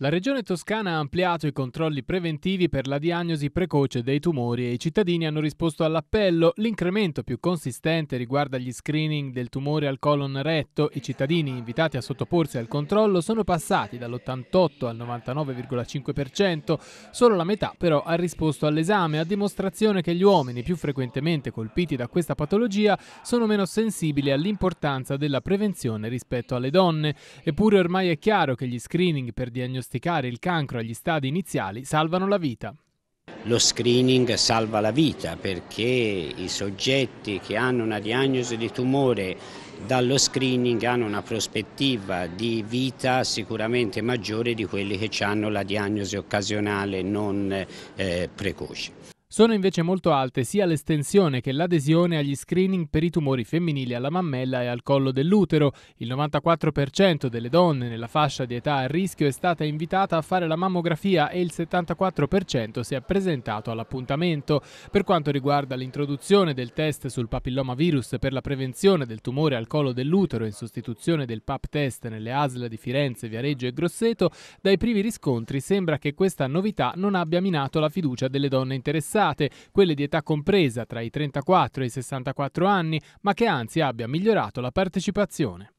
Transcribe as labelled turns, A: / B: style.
A: La Regione Toscana ha ampliato i controlli preventivi per la diagnosi precoce dei tumori e i cittadini hanno risposto all'appello. L'incremento più consistente riguarda gli screening del tumore al colon retto. I cittadini invitati a sottoporsi al controllo sono passati dall'88 al 99,5%. Solo la metà però ha risposto all'esame, a dimostrazione che gli uomini più frequentemente colpiti da questa patologia sono meno sensibili all'importanza della prevenzione rispetto alle donne. Eppure ormai è chiaro che gli screening per diagnosticare diagnosticare il cancro agli stadi iniziali salvano la vita.
B: Lo screening salva la vita perché i soggetti che hanno una diagnosi di tumore dallo screening hanno una prospettiva di vita sicuramente maggiore di quelli che hanno la diagnosi occasionale non eh, precoce.
A: Sono invece molto alte sia l'estensione che l'adesione agli screening per i tumori femminili alla mammella e al collo dell'utero. Il 94% delle donne nella fascia di età a rischio è stata invitata a fare la mammografia e il 74% si è presentato all'appuntamento. Per quanto riguarda l'introduzione del test sul papillomavirus per la prevenzione del tumore al collo dell'utero in sostituzione del PAP test nelle ASL di Firenze, Viareggio e Grosseto, dai primi riscontri sembra che questa novità non abbia minato la fiducia delle donne interessate avanzate, quelle di età compresa tra i 34 e i 64 anni, ma che anzi abbia migliorato la partecipazione.